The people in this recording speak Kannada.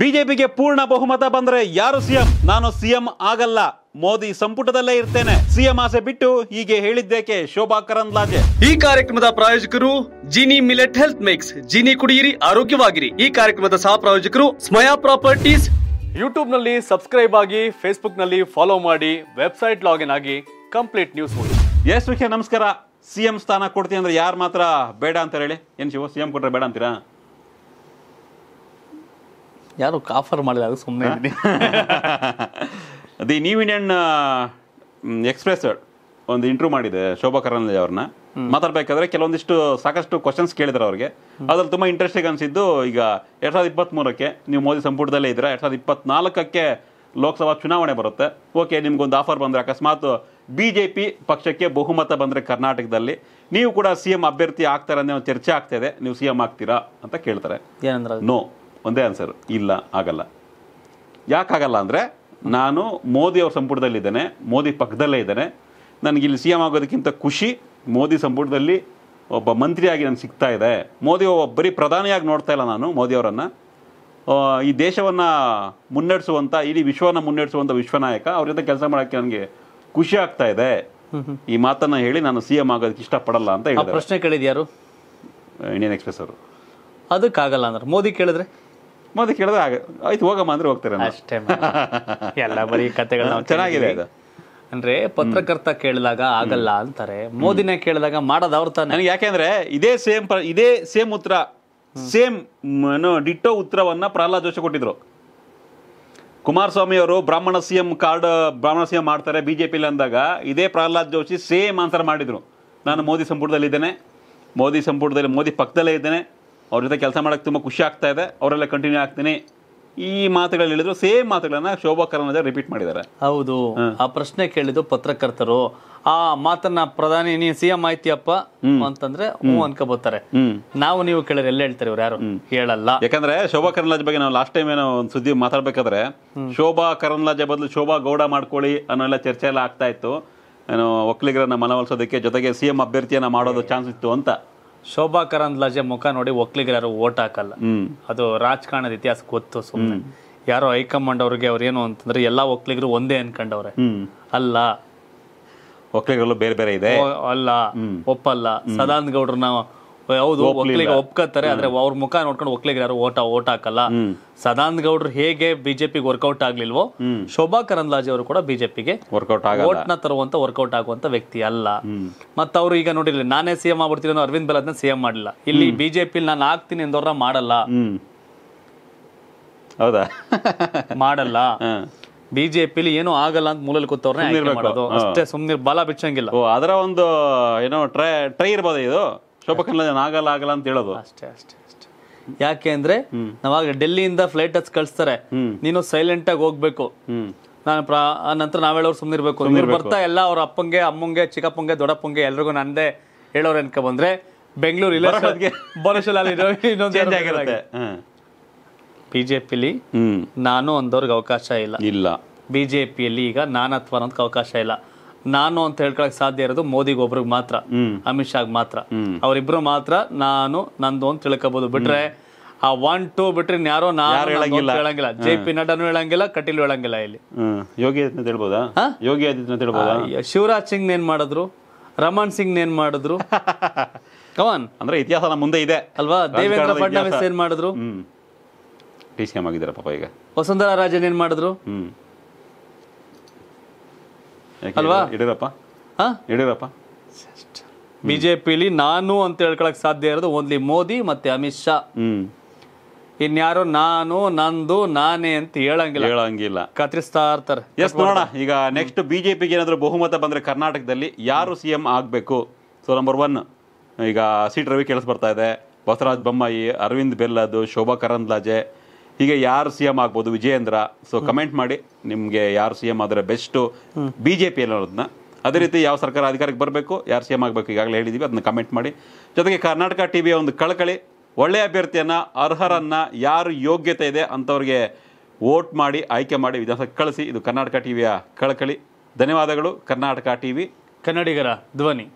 ಬಿಜೆಪಿಗೆ ಪೂರ್ಣ ಬಹುಮತ ಬಂದ್ರೆ ಯಾರು ಸಿಎಂ ನಾನು ಸಿಎಂ ಆಗಲ್ಲ ಮೋದಿ ಸಂಪುಟದಲ್ಲೇ ಇರ್ತೇನೆ ಸಿಎಂ ಆಸೆ ಬಿಟ್ಟು ಹೀಗೆ ಹೇಳಿದ್ದೇಕೆ ಶೋಭಾ ಕರಂದ್ಲಾಜೆ ಈ ಕಾರ್ಯಕ್ರಮದ ಪ್ರಾಯೋಜಕರು Jini millet health mix Jini ಕುಡಿಯಿರಿ ಆರೋಗ್ಯವಾಗಿರಿ ಈ ಕಾರ್ಯಕ್ರಮದ ಸಹ ಪ್ರಾಯೋಜಕರು ಸ್ಮಯಾ ಪ್ರಾಪರ್ಟೀಸ್ ಯೂಟ್ಯೂಬ್ ನಲ್ಲಿ ಸಬ್ಸ್ಕ್ರೈಬ್ ಆಗಿ ಫೇಸ್ಬುಕ್ ನಲ್ಲಿ ಫಾಲೋ ಮಾಡಿ ವೆಬ್ಸೈಟ್ ಲಾಗಿನ್ ಆಗಿ ಕಂಪ್ಲೀಟ್ ನ್ಯೂಸ್ ನೋಡಿ ಎಸ್ ನಮಸ್ಕಾರ ಸಿಎಂ ಸ್ಥಾನ ಕೊಡ್ತೀನಿ ಅಂದ್ರೆ ಯಾರು ಮಾತ್ರ ಬೇಡ ಅಂತ ಹೇಳಿ ಏನ್ ಶಿವ ಸಿಎಂ ಕೊಟ್ರೆ ಬೇಡ ಅಂತೀರಾ ಯಾರು ಆಫರ್ ಮಾಡಿಲ್ಲ ಅದು ಸುಮ್ಮನೆ ದಿ ನ್ಯೂ ಇಂಡಿಯನ್ ಎಕ್ಸ್ಪ್ರೆಸ್ ಒಂದು ಇಂಟ್ರೂ ಮಾಡಿದೆ ಶೋಭಾ ಕರಂದ್ಲಾಜೆ ಅವ್ರನ್ನ ಮಾತಾಡ್ಬೇಕಾದ್ರೆ ಕೆಲವೊಂದಿಷ್ಟು ಸಾಕಷ್ಟು ಕ್ವಶನ್ಸ್ ಕೇಳಿದ್ರು ಅವ್ರಿಗೆ ಅದ್ರಲ್ಲಿ ತುಂಬ ಇಂಟ್ರೆಸ್ಟಿಂಗ್ ಅನಿಸಿದ್ದು ಈಗ ಎರಡ್ ಸಾವಿರದ ಇಪ್ಪತ್ತ್ಮೂರಕ್ಕೆ ನೀವು ಮೋದಿ ಸಂಪುಟದಲ್ಲೇ ಇದ್ದೀರಾ ಎರಡ್ ಸಾವಿರದ ಇಪ್ಪತ್ನಾಲ್ಕಕ್ಕೆ ಲೋಕಸಭಾ ಚುನಾವಣೆ ಬರುತ್ತೆ ಓಕೆ ನಿಮ್ಗೊಂದು ಆಫರ್ ಬಂದರೆ ಅಕಸ್ಮಾತ್ ಬಿ ಜೆ ಪಿ ಪಕ್ಷಕ್ಕೆ ಬಹುಮತ ಬಂದರೆ ಕರ್ನಾಟಕದಲ್ಲಿ ನೀವು ಕೂಡ ಸಿ ಎಂ ಅಭ್ಯರ್ಥಿ ಆಗ್ತಾರೆ ಅನ್ನೋ ಚರ್ಚೆ ಆಗ್ತಾ ಇದೆ ನೀವು ಸಿ ಎಂ ಆಗ್ತೀರಾ ಅಂತ ಕೇಳ್ತಾರೆ ಏನಂದ್ರೆ ನೋ ಒಂದೇ ಆನ್ಸರ್ ಇಲ್ಲ ಆಗಲ್ಲ ಯಾಕಾಗಲ್ಲ ಅಂದರೆ ನಾನು ಮೋದಿ ಅವ್ರ ಸಂಪುಟದಲ್ಲಿದ್ದೇನೆ ಮೋದಿ ಪಕ್ಕದಲ್ಲೇ ಇದ್ದೇನೆ ನನಗೆ ಇಲ್ಲಿ ಸಿ ಎಂ ಆಗೋದಕ್ಕಿಂತ ಖುಷಿ ಮೋದಿ ಸಂಪುಟದಲ್ಲಿ ಒಬ್ಬ ಮಂತ್ರಿಯಾಗಿ ನನಗೆ ಸಿಗ್ತಾ ಇದೆ ಮೋದಿ ಒಬ್ಬರಿ ಪ್ರಧಾನಿಯಾಗಿ ನೋಡ್ತಾ ಇಲ್ಲ ನಾನು ಮೋದಿಯವರನ್ನು ಈ ದೇಶವನ್ನು ಮುನ್ನಡೆಸುವಂಥ ಇಡೀ ವಿಶ್ವನ ಮುನ್ನಡೆಸುವಂಥ ವಿಶ್ವನಾಯಕ ಅವರಿಂದ ಕೆಲಸ ಮಾಡೋಕ್ಕೆ ನನಗೆ ಖುಷಿ ಆಗ್ತಾ ಇದೆ ಈ ಮಾತನ್ನು ಹೇಳಿ ನಾನು ಸಿ ಎಂ ಆಗೋದಕ್ಕೆ ಇಷ್ಟಪಡಲ್ಲ ಅಂತ ಹೇಳಿ ಪ್ರಶ್ನೆ ಕೇಳಿದ್ಯಾರು ಇಂಡಿಯನ್ ಎಕ್ಸ್ಪ್ರೆಸ್ ಅವರು ಅದಕ್ಕಾಗಲ್ಲ ಅಂದ್ರೆ ಮೋದಿ ಕೇಳಿದ್ರೆ ಮತ್ತೆ ಕೇಳಿದ್ರೆ ಆಗ ಆಯ್ತು ಹೋಗಮ್ಮ ಅಂದ್ರೆ ಹೋಗ್ತಾರೆ ಅಷ್ಟೇ ಎಲ್ಲ ಬರೀ ಕತೆಗಳು ಚೆನ್ನಾಗಿದೆ ಅದು ಅಂದ್ರೆ ಪತ್ರಕರ್ತ ಕೇಳಿದಾಗ ಆಗಲ್ಲ ಅಂತಾರೆ ಮೋದಿನೇ ಕೇಳಿದಾಗ ಮಾಡೋದು ಅವ್ರ ತಾನೆ ನನಗೆ ಯಾಕೆಂದ್ರೆ ಇದೇ ಸೇಮ್ ಇದೇ ಸೇಮ್ ಉತ್ತರ ಸೇಮ್ ಡಿಟ್ಟೋ ಉತ್ತರವನ್ನ ಪ್ರಹ್ಲಾದ್ ಜೋಶಿ ಕೊಟ್ಟಿದ್ರು ಕುಮಾರಸ್ವಾಮಿ ಅವರು ಬ್ರಾಹ್ಮಣ ಸಿ ಕಾರ್ಡ್ ಬ್ರಾಹ್ಮಣ ಸಿ ಎಂ ಮಾಡ್ತಾರೆ ಬಿಜೆಪಿಲಿ ಅಂದಾಗ ಇದೇ ಪ್ರಹ್ಲಾದ್ ಜೋಶಿ ಸೇಮ್ ಆನ್ಸರ್ ಮಾಡಿದ್ರು ನಾನು ಮೋದಿ ಸಂಪುಟದಲ್ಲಿ ಇದ್ದೇನೆ ಮೋದಿ ಸಂಪುಟದಲ್ಲಿ ಮೋದಿ ಪಕ್ಕದಲ್ಲೇ ಇದ್ದೇನೆ ಅವ್ರ ಜೊತೆ ಕೆಲಸ ಮಾಡೋಕ್ಕೆ ತುಂಬ ಖುಷಿ ಆಗ್ತಾ ಇದೆ ಅವರೆಲ್ಲ ಕಂಟಿನ್ಯೂ ಆಗ್ತೀನಿ ಈ ಮಾತುಗಳಲ್ಲಿ ಹೇಳಿದ್ರು ಸೇಮ್ ಮಾತುಗಳನ್ನ ಶೋಭಾ ಕರಂದ್ಲಾಜೆ ರಿಪೀಟ್ ಮಾಡಿದ್ದಾರೆ ಹೌದು ಆ ಪ್ರಶ್ನೆ ಕೇಳಿದ್ದು ಪತ್ರಕರ್ತರು ಆ ಮಾತನ್ನ ಪ್ರಧಾನಿ ನೀನ್ ಸಿಎಂ ಆಯ್ತಿಯಪ್ಪ ಅಂತಂದ್ರೆ ಹ್ಞೂ ಅನ್ಕೋಬೋತಾರೆ ನಾವು ನೀವು ಕೇಳಿದ್ರೆ ಎಲ್ಲ ಹೇಳ್ತಾರೆ ಇವ್ರು ಯಾರು ಹೇಳಲ್ಲ ಯಾಕಂದ್ರೆ ಶೋಭಾ ಕರಂದ್ಲಾಜ್ ಬಗ್ಗೆ ನಾವು ಲಾಸ್ಟ್ ಟೈಮ್ ಏನೋ ಒಂದು ಸುದ್ದಿ ಮಾತಾಡ್ಬೇಕಾದ್ರೆ ಶೋಭಾ ಕರಂದ್ಲಾಜ ಬದಲು ಶೋಭಾ ಗೌಡ ಮಾಡ್ಕೊಳ್ಳಿ ಅನ್ನೋ ಎಲ್ಲ ಚರ್ಚೆ ಎಲ್ಲ ಆಗ್ತಾ ಇತ್ತು ಏನೋ ಒಕ್ಕಲಿಗರನ್ನ ಮನವೊಲಿಸೋದಕ್ಕೆ ಜೊತೆಗೆ ಸಿಎಂ ಅಭ್ಯರ್ಥಿಯನ್ನ ಮಾಡೋದು ಚಾನ್ಸ್ ಇತ್ತು ಅಂತ ಶೋಭಾ ಕರಂದ್ಲಾಜೆ ಮುಖ ನೋಡಿ ಒಕ್ಕಲಿಗರು ಯಾರು ಓಟ್ ಹಾಕಲ್ಲ ಅದು ರಾಜಕಾರಣದ ಇತಿಹಾಸ ಗೊತ್ತು ಸುಮ್ಮನೆ ಯಾರೋ ಹೈಕಮಾಂಡ್ ಅವ್ರಿಗೆ ಅವ್ರೇನು ಅಂತಂದ್ರೆ ಎಲ್ಲಾ ಒಕ್ಕಲಿಗರು ಒಂದೇ ಅನ್ಕೊಂಡವ್ರೆ ಅಲ್ಲ ಒಕ್ಕಲಿಗರು ಬೇರೆ ಬೇರೆ ಇದೆ ಅಲ್ಲ ಒಪ್ಪಲ್ಲ ಸದಾನಂದ ನಾವು ಹೌದು ಒಪ್ಕೋತಾರೆ ಆದ್ರೆ ಅವ್ರ ಮುಖ ನೋಡ್ಕೊಂಡು ಒಕ್ಕಲಿಗ ಯಾರು ಓಟ ಓಟ್ ಹಾಕಲ್ಲ ಸದಾನಂದ ಗೌಡ್ರು ಹೇಗೆ ಬಿಜೆಪಿಗೆ ವರ್ಕೌಟ್ ಆಗ್ಲಿಲ್ವೋ ಶೋಭಾ ಕರಂದ್ಲಾಜೆ ಅವರು ಕೂಡ ಬಿಜೆಪಿಗೆ ವರ್ಕೌಟ್ ಓಟ್ ನ ತರುವಂತ ವರ್ಕೌಟ್ ಆಗುವಂತ ವ್ಯಕ್ತಿ ಅಲ್ಲ ಮತ್ತ ಅವ್ರು ಈಗ ನೋಡಿಲ್ಲ ನಾನೇ ಸಿಎಂ ಆಗ್ಬಿಡ್ತೀನಿ ಅರವಿಂದ್ ಬೆಲದ್ನ ಸಿಎಂ ಮಾಡಿಲ್ಲ ಇಲ್ಲಿ ಬಿಜೆಪಿ ನಾನು ಆಗ್ತೀನಿ ಎಂದವ್ರ ಮಾಡಲ್ಲ ಹೌದಾ ಮಾಡಲ್ಲ ಬಿಜೆಪಿಲಿ ಏನು ಆಗಲ್ಲ ಅಂತ ಮೂಲಲ್ಲಿ ಕೂತವ್ರೆ ಮಾಡೋದು ಅಷ್ಟೇ ಸುಮ್ಮನೆ ಬಲ ಬಿಚ್ಚಂಗಿಲ್ಲ ಅದರ ಒಂದು ಏನೋ ಟ್ರೈ ಟ್ರೈ ಇರ್ಬೋದು ಇದು ಆಗಲ್ಲ ಆಗಲ್ಲ ಅಂತ ಹೇಳೋದು ಅಷ್ಟೇ ಅಷ್ಟೇ ಅಷ್ಟೇ ಯಾಕೆ ಅಂದ್ರೆ ನಾವಾಗ ಡೆಲ್ಲಿಯಿಂದ ಫ್ಲೈಟ್ ಹಚ್ಚಿ ಕಳಿಸ್ತಾರೆ ನೀನು ಸೈಲೆಂಟ್ ಆಗಿ ಹೋಗ್ಬೇಕು ನಾನು ನಂತರ ನಾವೇಳೋರು ಸುಮ್ಮನೆ ಇರಬೇಕು ಬರ್ತಾ ಎಲ್ಲ ಅವ್ರ ಅಪ್ಪಂಗೆ ಅಮ್ಮಂಗೆ ಚಿಕ್ಕಪ್ಪಂಗೆ ದೊಡ್ಡಪ್ಪಂಗೆ ಎಲ್ರಿಗೂ ನಂದೇ ಹೇಳೋರು ಅನ್ಕ ಬಂದ್ರೆ ಬೆಂಗಳೂರು ಇಲ್ಲ ಬರೋಷಲ್ಲಿ ಚೇಂಜ್ ಆಗಿರುತ್ತೆ ಬಿಜೆಪಿಲಿ ನಾನು ಅಂದವ್ರಿಗೆ ಅವಕಾಶ ಇಲ್ಲ ಇಲ್ಲ ಬಿಜೆಪಿಯಲ್ಲಿ ಈಗ ನಾನತ್ವ ಅನ್ನೋದಕ್ಕೆ ಅವಕಾಶ ಇಲ್ಲ ನಾನು ಅಂತ ಹೇಳ್ಕೊಳಕ್ ಸಾಧ್ಯ ಇರೋದು ಮೋದಿಗೆ ಒಬ್ರಿಗೆ ಮಾತ್ರ ಅಮಿತ್ ಶಾಗ್ ಮಾತ್ರ ಅವರಿಬ್ರು ಮಾತ್ರ ನಾನು ನಂದು ಅಂತ ತಿಳ್ಕೊಬಹುದು ಬಿಟ್ರೆ ಆ ಒನ್ ಟೂ ಬಿಟ್ರೆ ಯಾರೋ ಹೇಳಂಗಿಲ್ಲ ಜೆ ಪಿ ನಡ್ಡನು ಹೇಳಂಗಿಲ್ಲ ಕಟೀಲ್ ಹೇಳಂಗಿಲ್ಲ ಇಲ್ಲಿ ಯೋಗಿ ಆದಿತ್ಯನಾಥ್ ಹೇಳ್ಬೋದಾ ಯೋಗಿ ಆದಿತ್ಯನಾಥ್ ಹೇಳ್ಬೋದಾ ಶಿವರಾಜ್ ಸಿಂಗ್ ಏನ್ ಮಾಡಿದ್ರು ರಮಣ್ ಸಿಂಗ್ ಏನ್ ಮಾಡಿದ್ರು ಕವನ್ ಅಂದ್ರೆ ಇತಿಹಾಸ ಮುಂದೆ ಇದೆ ಅಲ್ವಾ ದೇವೇಂದ್ರ ಫಡ್ನವೀಸ್ ಏನ್ ಮಾಡಿದ್ರು ಡಿ ಸಿ ಎಂ ಆಗಿದ್ದಾರೆ ಪಾಪ ಈಗ ವಸುಂಧರಾ ರಾಜನ್ ಏನ್ ಮಾಡಿದ್ರು ಅಲ್ವಾ ಯಡಿಯೂರಪ್ಪ ಯಡಿಯೂರಪ್ಪ ಬಿಜೆಪಿಲಿ ನಾನು ಅಂತ ಹೇಳ್ಕೊಳಕ್ ಸಾಧ್ಯ ಇರೋದು ಓನ್ಲಿ ಮೋದಿ ಮತ್ತೆ ಅಮಿತ್ ಶಾ ಇನ್ಯಾರು ನಾನು ನಂದು ನಾನೇ ಅಂತ ಹೇಳಂಗಿಲ್ಲ ಹೇಳಂಗಿಲ್ಲ ಕತ್ರಿಸ್ತಾ ಇರ್ತಾರೆ ಎಸ್ ನೋಡೋಣ ಈಗ ನೆಕ್ಸ್ಟ್ ಬಿಜೆಪಿಗೆ ಏನಾದ್ರು ಬಹುಮತ ಬಂದ್ರೆ ಕರ್ನಾಟಕದಲ್ಲಿ ಯಾರು ಸಿಎಂ ಆಗ್ಬೇಕು ಸೊ ನಂಬರ್ ಒನ್ ಈಗ ಸಿ ರವಿ ಬರ್ತಾ ಇದೆ ಬಸವರಾಜ್ ಬೊಮ್ಮಾಯಿ ಅರವಿಂದ್ ಬೆಲ್ಲದು ಶೋಭಾ ಕರಂದ್ಲಾಜೆ ಹೀಗೆ ಯಾರು ಸಿ ಎಂ ಆಗ್ಬೋದು ವಿಜಯೇಂದ್ರ ಸೊ ಕಮೆಂಟ್ ಮಾಡಿ ನಿಮಗೆ ಯಾರು ಸಿ ಎಂ ಆದರೆ ಬೆಸ್ಟು ಬಿ ಜೆ ಪಿ ಅನ್ನೋದನ್ನ ಅದೇ ರೀತಿ ಯಾವ ಸರ್ಕಾರ ಅಧಿಕಾರಕ್ಕೆ ಬರಬೇಕು ಯಾರು ಸಿ ಎಂ ಆಗಬೇಕು ಈಗಾಗಲೇ ಹೇಳಿದ್ದೀವಿ ಅದನ್ನ ಕಮೆಂಟ್ ಮಾಡಿ ಜೊತೆಗೆ ಕರ್ನಾಟಕ ಟಿ ವಿಯ ಒಂದು ಕಳಕಳಿ ಒಳ್ಳೆಯ ಅಭ್ಯರ್ಥಿಯನ್ನು ಅರ್ಹರನ್ನು ಯಾರು ಯೋಗ್ಯತೆ ಇದೆ ಅಂಥವ್ರಿಗೆ ವೋಟ್ ಮಾಡಿ ಆಯ್ಕೆ ಮಾಡಿ ವಿಧಾನಸಭೆ ಕಳಿಸಿ ಇದು ಕರ್ನಾಟಕ ಟಿ ವಿಯ ಕಳಕಳಿ ಧನ್ಯವಾದಗಳು ಕರ್ನಾಟಕ ಟಿ ವಿ ಕನ್ನಡಿಗರ ಧ್ವನಿ